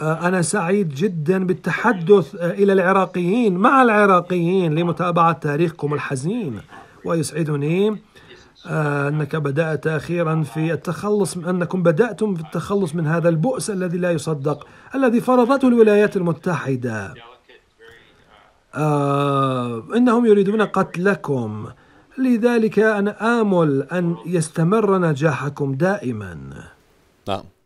آه، أنا سعيد جدا بالتحدث آه، إلى العراقيين مع العراقيين لمتابعة تاريخكم الحزين ويسعدني آه، أنك بدأت أخيرا في التخلص أنكم بدأتم في التخلص من هذا البؤس الذي لا يصدق الذي فرضته الولايات المتحدة إنهم يريدون قتلكم لذلك أنا آمل أن يستمر نجاحكم دائما نعم